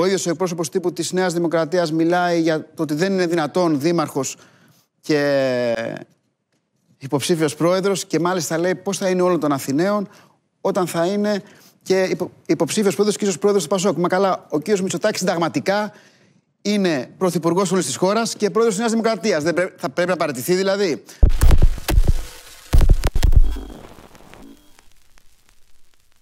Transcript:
Ο ίδιος ο εκπρόσωπος τύπου της Νέας Δημοκρατίας μιλάει για το ότι δεν είναι δυνατόν δήμαρχος και υποψήφιος πρόεδρος και μάλιστα λέει πώς θα είναι όλων των Αθηναίων όταν θα είναι και υπο, υποψήφιος πρόεδρος και ίσως πρόεδρος του Πασόκ. Μα καλά, ο κύριος Μητσοτάκης συνταγματικά είναι πρωθυπουργός όλης της χώρας και πρόεδρος της Νέας Δημοκρατίας. Πρέ... Θα πρέπει να παραιτηθεί δηλαδή.